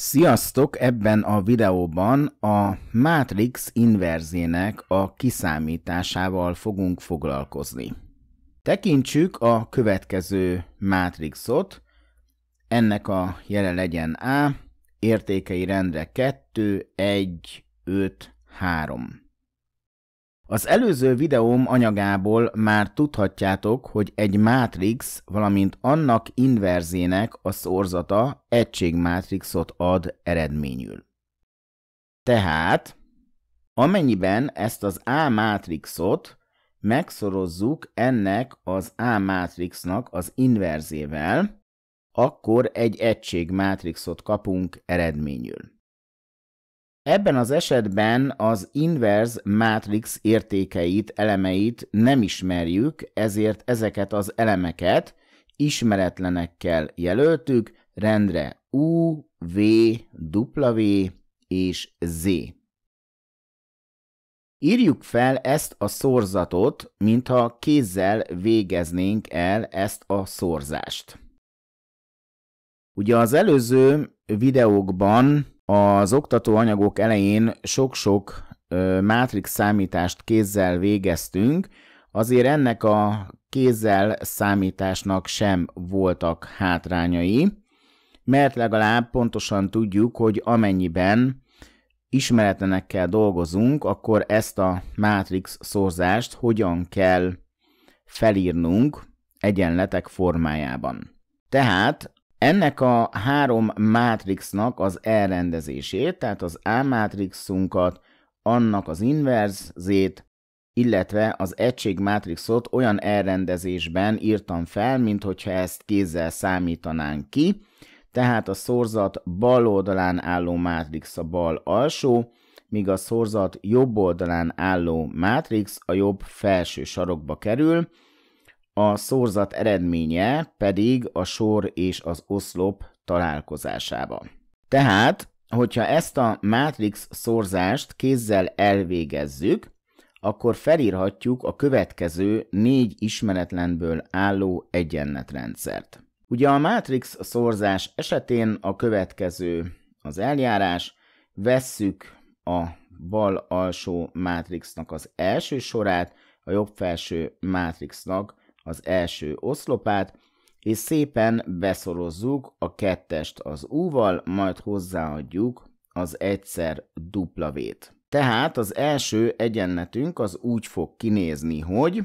Sziasztok! Ebben a videóban a Matrix inverzének a kiszámításával fogunk foglalkozni. Tekintsük a következő mátrixot. Ennek a jele legyen A, értékei rendre 2, 1, 5, 3. Az előző videóm anyagából már tudhatjátok, hogy egy mátrix, valamint annak inverzének a szorzata egységmátrixot ad eredményül. Tehát, amennyiben ezt az A mátrixot megszorozzuk ennek az A mátrixnak az inverzével, akkor egy egységmátrixot kapunk eredményül. Ebben az esetben az inverse matrix értékeit, elemeit nem ismerjük, ezért ezeket az elemeket ismeretlenekkel jelöltük, rendre U, V, W és Z. Írjuk fel ezt a szorzatot, mintha kézzel végeznénk el ezt a szorzást. Ugye az előző videókban az oktatóanyagok elején sok-sok mátrix számítást kézzel végeztünk, azért ennek a kézzel számításnak sem voltak hátrányai, mert legalább pontosan tudjuk, hogy amennyiben ismeretlenekkel dolgozunk, akkor ezt a mátrix szorzást hogyan kell felírnunk egyenletek formájában. Tehát ennek a három mátrixnak az elrendezését, tehát az A mátrixunkat, annak az inverzét, illetve az egység mátrixot olyan elrendezésben írtam fel, mint hogyha ezt kézzel számítanánk ki, tehát a szorzat bal oldalán álló mátrix a bal alsó, míg a szorzat jobb oldalán álló mátrix a jobb felső sarokba kerül, a szorzat eredménye pedig a sor és az oszlop találkozásába. Tehát, hogyha ezt a mátrix szorzást kézzel elvégezzük, akkor felírhatjuk a következő négy ismeretlenből álló egyenletrendszert. Ugye a mátrix szorzás esetén a következő az eljárás, vesszük a bal alsó mátrixnak az első sorát, a jobb felső mátrixnak az első oszlopát, és szépen beszorozzuk a kettest az U-val, majd hozzáadjuk az egyszer dupla V-t. Tehát az első egyenletünk az úgy fog kinézni, hogy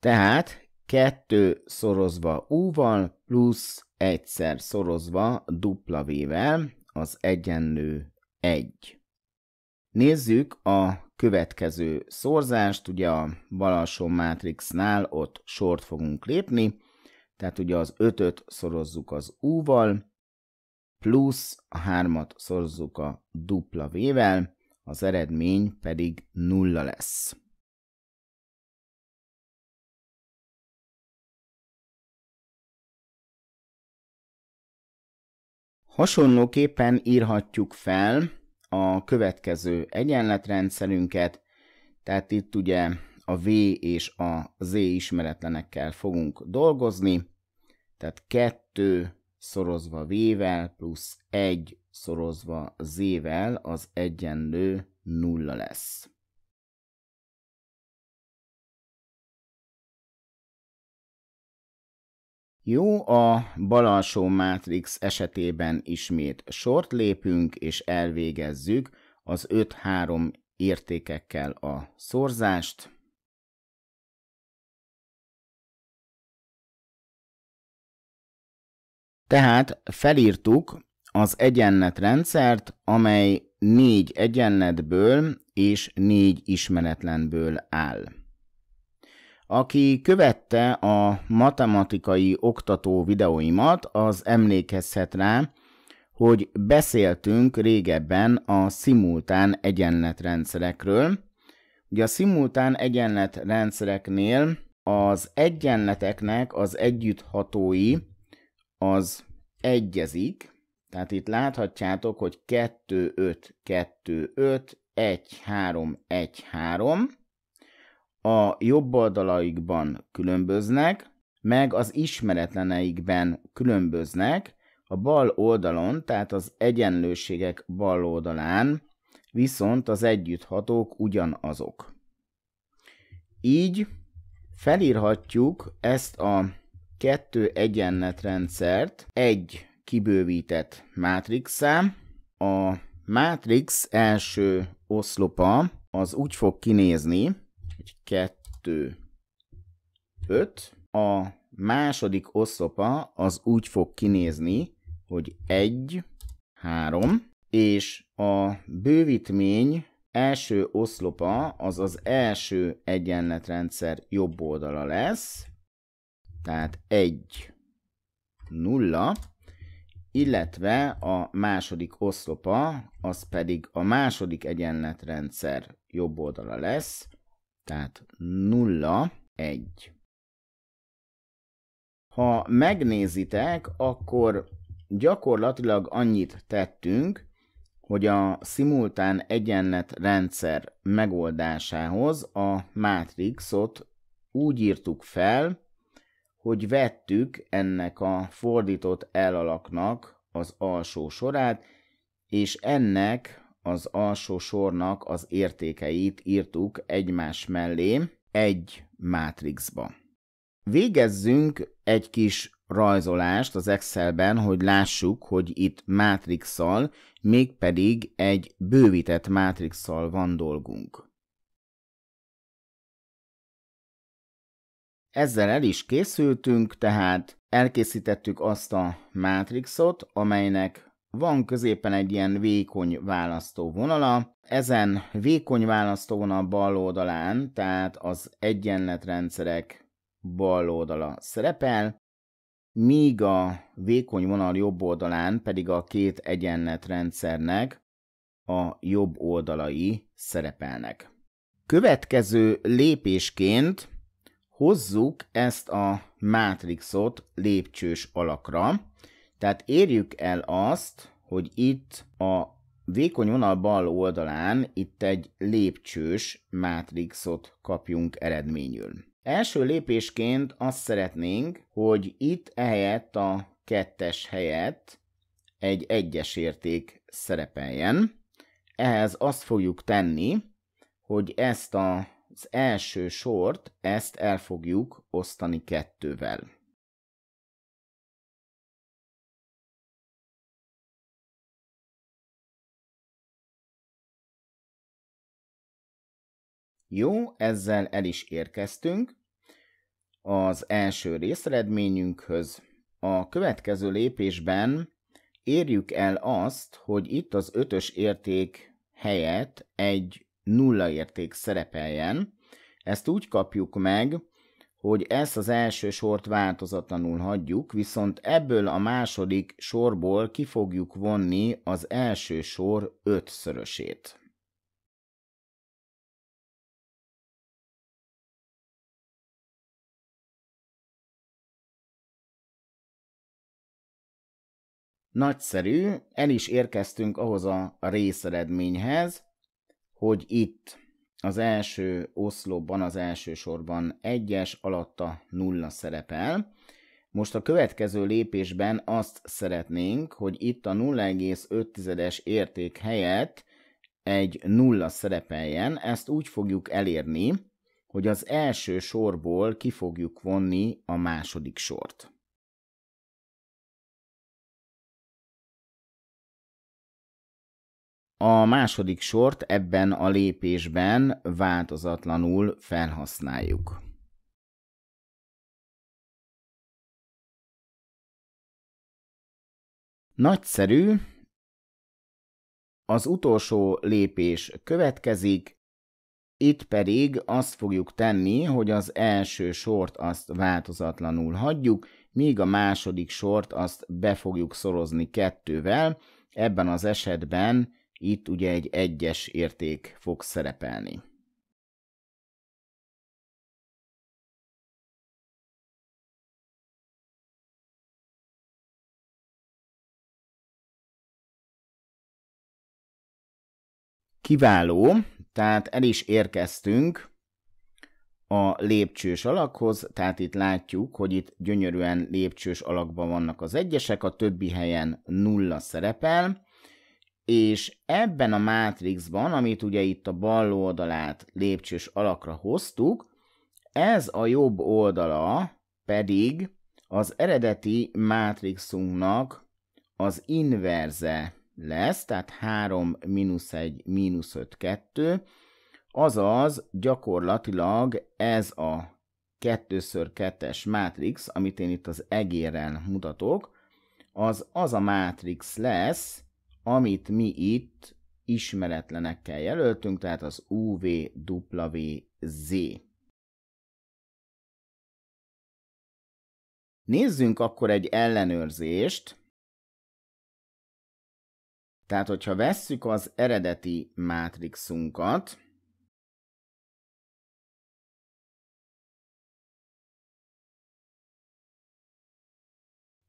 Tehát 2 szorozva U-val plusz egyszer szorozva dupla V-vel, az egyenlő 1. Nézzük a következő szorzást, ugye a bal alsó mátrixnál ott sort fogunk lépni, tehát ugye az 5-öt szorozzuk az U-val, plusz a 3-at szorozzuk a dupla V-vel, az eredmény pedig nulla lesz. Hasonlóképpen írhatjuk fel a következő egyenletrendszerünket, tehát itt ugye a V és a Z ismeretlenekkel fogunk dolgozni, tehát 2 szorozva V-vel plusz 1 szorozva Z-vel az egyenlő nulla lesz. Jó, a bal mátrix esetében ismét sort lépünk és elvégezzük az 5-3 értékekkel a szorzást. Tehát felírtuk az egyenletrendszert, amely négy egyenletből és négy ismeretlenből áll. Aki követte a matematikai oktató videóimat, az emlékezhet rá, hogy beszéltünk régebben a szimultán egyenletrendszerekről. Ugye a szimultán egyenletrendszereknél az egyenleteknek az együtthatói az egyezik, tehát itt láthatjátok, hogy 2, 5, 2, 5, 1, 3, 1, 3, a jobb oldalaikban különböznek, meg az ismeretleneikben különböznek, a bal oldalon, tehát az egyenlőségek bal oldalán, viszont az együtthatók ugyanazok. Így felírhatjuk ezt a kettő egyenletrendszert egy kibővített mátrixá. A mátrix első oszlopa az úgy fog kinézni, egy, kettő, öt. A második oszlopa az úgy fog kinézni, hogy egy, három, és a bővítmény első oszlopa az az első egyenletrendszer jobb oldala lesz, tehát 1, 0, illetve a második oszlopa az pedig a második egyenletrendszer jobb oldala lesz, tehát 0, 1. Ha megnézitek, akkor gyakorlatilag annyit tettünk, hogy a szimultán egyenlet rendszer megoldásához a mátrixot úgy írtuk fel, hogy vettük ennek a fordított elalaknak az alsó sorát, és ennek az alsó sornak az értékeit írtuk egymás mellé egy mátrixba. Végezzünk egy kis rajzolást az Excelben, hogy lássuk, hogy itt mátrixsal, mégpedig egy bővített mátrixsal van dolgunk. Ezzel el is készültünk, tehát elkészítettük azt a mátrixot, amelynek van középen egy ilyen vékony választóvonala, ezen vékony választóvonal bal oldalán, tehát az egyenletrendszerek bal oldala szerepel, míg a vékony vonal jobb oldalán pedig a két egyenletrendszernek a jobb oldalai szerepelnek. Következő lépésként hozzuk ezt a mátrixot lépcsős alakra, tehát érjük el azt, hogy itt a vékony vonal bal oldalán itt egy lépcsős mátrixot kapjunk eredményül. Első lépésként azt szeretnénk, hogy itt ehelyett a kettes helyett egy egyes érték szerepeljen. Ehhez azt fogjuk tenni, hogy ezt az első sort, ezt el fogjuk osztani kettővel. Jó, ezzel el is érkeztünk az első részeredményünkhöz. A következő lépésben érjük el azt, hogy itt az ötös érték helyett egy nulla érték szerepeljen. Ezt úgy kapjuk meg, hogy ezt az első sort változatlanul hagyjuk, viszont ebből a második sorból ki fogjuk vonni az első sor ötszörösét. Nagyszerű, el is érkeztünk ahhoz a részeredményhez, hogy itt az első oszlopban, az első sorban egyes, alatta nulla szerepel. Most a következő lépésben azt szeretnénk, hogy itt a 0,5-es érték helyett egy nulla szerepeljen. Ezt úgy fogjuk elérni, hogy az első sorból ki fogjuk vonni a második sort. A második sort ebben a lépésben változatlanul felhasználjuk. Nagyszerű. Az utolsó lépés következik, itt pedig azt fogjuk tenni, hogy az első sort azt változatlanul hagyjuk, míg a második sort azt be fogjuk szorozni kettővel, ebben az esetben itt ugye egy egyes érték fog szerepelni. Kiváló, tehát el is érkeztünk a lépcsős alakhoz, tehát itt látjuk, hogy itt gyönyörűen lépcsős alakban vannak az egyesek, a többi helyen nulla szerepel, és ebben a mátrixban, amit ugye itt a bal oldalát lépcsős alakra hoztuk, ez a jobb oldala pedig az eredeti mátrixunknak az inverze lesz, tehát 3 mínusz 1 mínusz 5 2, azaz gyakorlatilag ez a 2x2-es mátrix, amit én itt az egérrel mutatok, az az a mátrix lesz, amit mi itt ismeretlenekkel jelöltünk, tehát az UVWZ. Nézzünk akkor egy ellenőrzést. Tehát, hogyha vesszük az eredeti mátrixunkat,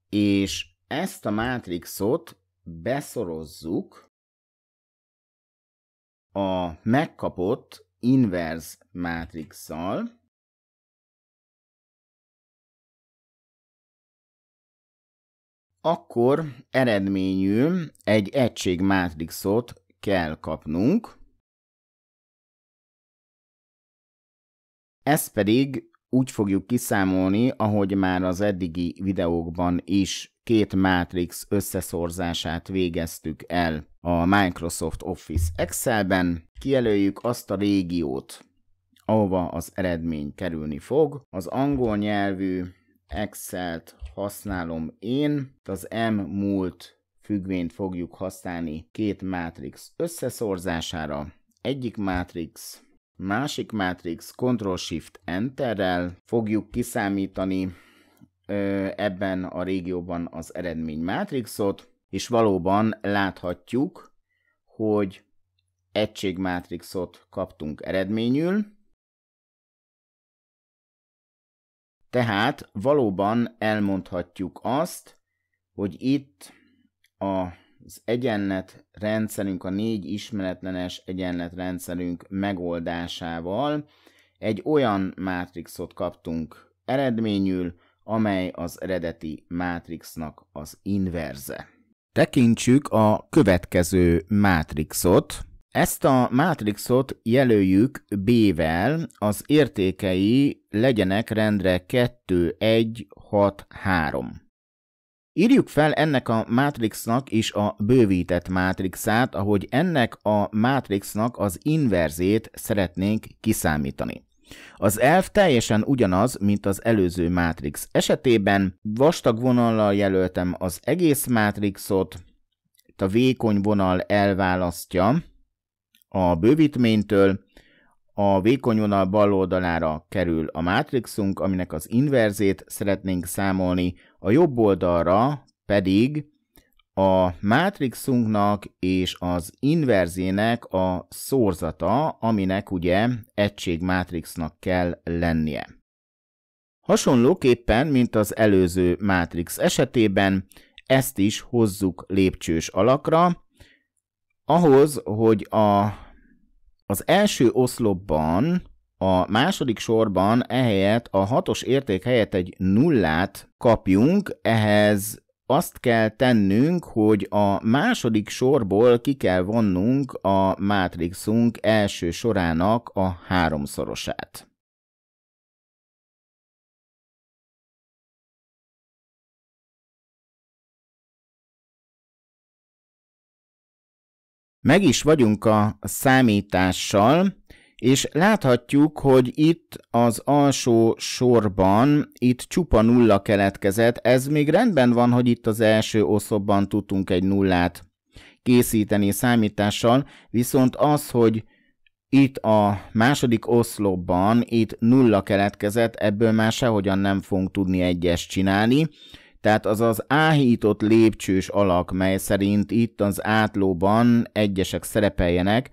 és ezt a mátrixot beszorozzuk a megkapott inverse mátrixsal, akkor eredményül egy egység mátrixot kell kapnunk, ezt pedig úgy fogjuk kiszámolni, ahogy már az eddigi videókban is két Matrix összeszorzását végeztük el a Microsoft Office Excelben. Kijelöljük azt a régiót, ahova az eredmény kerülni fog. Az angol nyelvű Excel-t használom én, az M múlt függvényt fogjuk használni két Matrix összeszorzására. Egyik Matrix, másik Matrix Ctrl-Shift Enterrel fogjuk kiszámítani ebben a régióban az eredmény mátrixot, és valóban láthatjuk, hogy egységmátrixot kaptunk eredményül, tehát valóban elmondhatjuk azt, hogy itt az egyenlet rendszerünk, a négy ismeretlenes egyenlet rendszerünk megoldásával egy olyan mátrixot kaptunk eredményül, amely az eredeti mátrixnak az inverze. Tekintsük a következő mátrixot. Ezt a mátrixot jelöljük B-vel, az értékei legyenek rendre 2, 1, 6, 3. Írjuk fel ennek a mátrixnak is a bővített mátrixát, ahogy ennek a mátrixnak az inverzét szeretnénk kiszámítani. Az elv teljesen ugyanaz, mint az előző Matrix esetében. Vastag vonallal jelöltem az egész Matrixot, itt a vékony vonal elválasztja a bővítménytől, a vékony vonal bal oldalára kerül a mátrixunk, aminek az inverzét szeretnénk számolni, a jobb oldalra pedig a mátrixunknak és az inverzének a szorzata, aminek ugye mátrixnak kell lennie. Hasonlóképpen, mint az előző mátrix esetében, ezt is hozzuk lépcsős alakra, ahhoz, hogy a, az első oszlopban, a második sorban ehelyett a hatos érték helyett egy nullát kapjunk, ehhez azt kell tennünk, hogy a második sorból ki kell vonnunk a mátrixunk első sorának a háromszorosát. Meg is vagyunk a számítással, és láthatjuk, hogy itt az alsó sorban, itt csupa nulla keletkezett, ez még rendben van, hogy itt az első oszlopban tudtunk egy nullát készíteni számítással, viszont az, hogy itt a második oszlopban itt nulla keletkezett, ebből már sehogyan nem fogunk tudni egyes csinálni, tehát az az áhított lépcsős alak, mely szerint itt az átlóban egyesek szerepeljenek,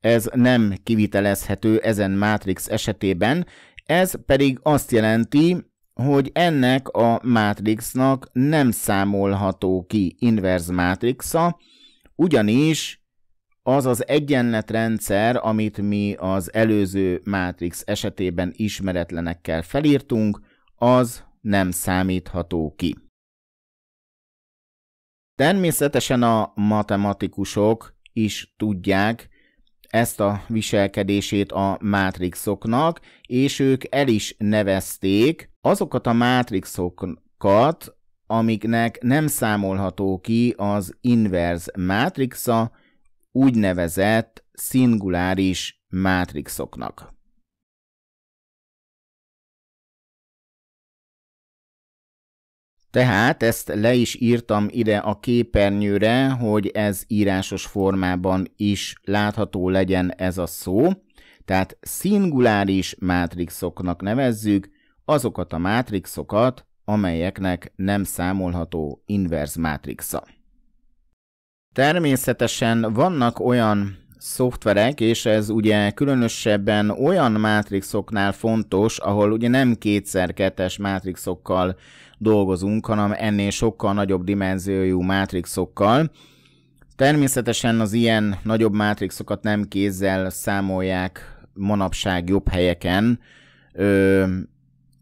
ez nem kivitelezhető ezen mátrix esetében, ez pedig azt jelenti, hogy ennek a mátrixnak nem számolható ki inverz mátrixa, ugyanis az az egyenletrendszer, amit mi az előző mátrix esetében ismeretlenekkel felírtunk, az nem számítható ki. Természetesen a matematikusok is tudják, ezt a viselkedését a mátrixoknak, és ők el is nevezték azokat a mátrixokat, amiknek nem számolható ki az inverz mátrixa, úgynevezett szinguláris mátrixoknak. Tehát ezt le is írtam ide a képernyőre, hogy ez írásos formában is látható legyen ez a szó. Tehát szinguláris mátrixoknak nevezzük azokat a mátrixokat, amelyeknek nem számolható inverz mátrixa. Természetesen vannak olyan szoftverek, és ez ugye különösebben olyan mátrixoknál fontos, ahol ugye nem kétszer-kettes mátrixokkal dolgozunk, hanem ennél sokkal nagyobb dimenziójú mátrixokkal. Természetesen az ilyen nagyobb mátrixokat nem kézzel számolják manapság jobb helyeken, ö,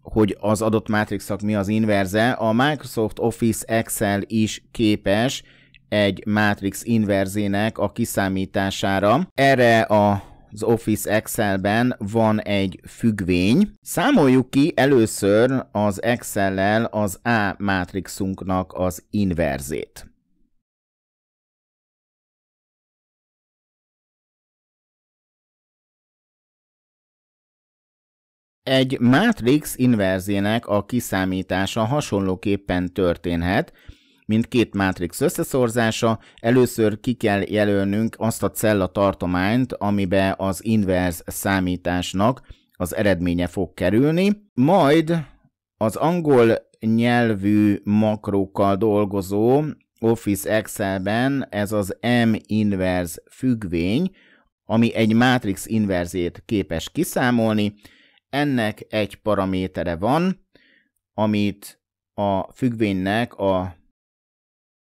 hogy az adott mátrixok mi az inverze. A Microsoft Office Excel is képes egy Matrix inverzének a kiszámítására. Erre a az Office Excelben van egy függvény. Számoljuk ki először az Excel-lel az A mátrixunknak az inverzét. Egy mátrix inverzének a kiszámítása hasonlóképpen történhet, mint két mátrix összeszorzása. Először ki kell jelölnünk azt a cella tartományt, amibe az inverz számításnak az eredménye fog kerülni, majd az angol nyelvű makrókkal dolgozó Office Excelben ez az M-inverz függvény, ami egy mátrix inverzét képes kiszámolni. Ennek egy paramétere van, amit a függvénynek a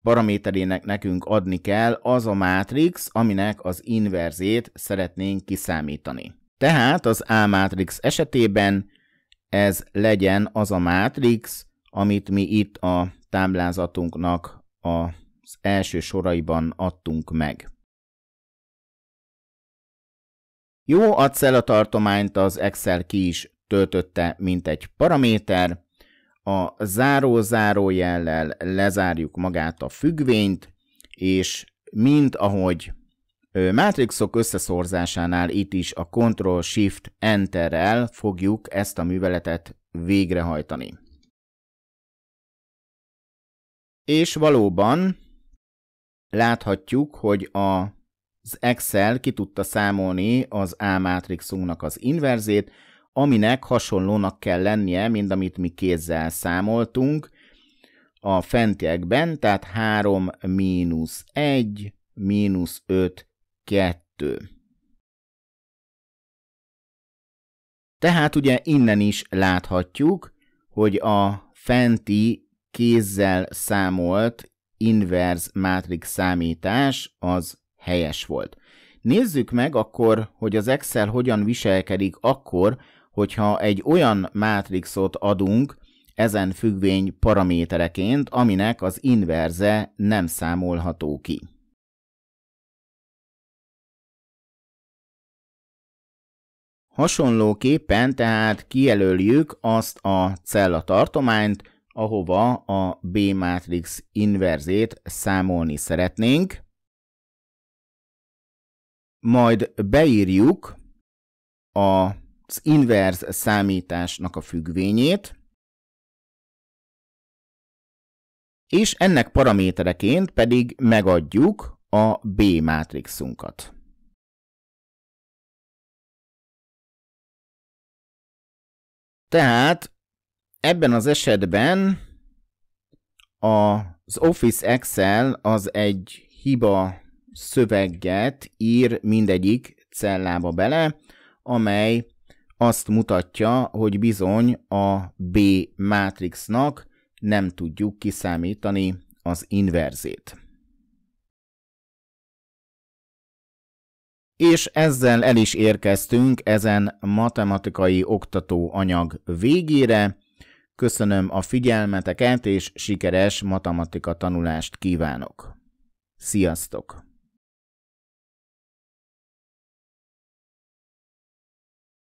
paraméterének nekünk adni kell az a mátrix, aminek az inverzét szeretnénk kiszámítani. Tehát az A mátrix esetében ez legyen az a mátrix, amit mi itt a táblázatunknak az első soraiban adtunk meg. Jó, a cella tartományt az Excel ki is töltötte, mint egy paraméter, a záró jellel lezárjuk magát a függvényt, és mint ahogy Mátrixok összeszorzásánál itt is a ctrl shift enter fogjuk ezt a műveletet végrehajtani. És valóban láthatjuk, hogy a az Excel ki tudta számolni az a matrixunknak az inverzét, aminek hasonlónak kell lennie, mint amit mi kézzel számoltunk a fentiekben, tehát 3 mínusz 1, mínusz 5, 2. Tehát ugye innen is láthatjuk, hogy a fenti kézzel számolt inverz mátrix számítás az helyes volt. Nézzük meg akkor, hogy az Excel hogyan viselkedik akkor, hogyha egy olyan mátrixot adunk ezen függvény paramétereként, aminek az inverze nem számolható ki. Hasonlóképpen tehát kijelöljük azt a cellatartományt, ahova a B-mátrix inverzét számolni szeretnénk. Majd beírjuk a az inverz számításnak a függvényét, és ennek paramétereként pedig megadjuk a B mátrixunkat. Tehát ebben az esetben az Office Excel az egy hiba szöveget ír mindegyik cellába bele, amely azt mutatja, hogy bizony a B mátrixnak nem tudjuk kiszámítani az inverzét. És ezzel el is érkeztünk ezen matematikai oktató anyag végére. Köszönöm a figyelmeteket, és sikeres matematika tanulást kívánok! Sziasztok!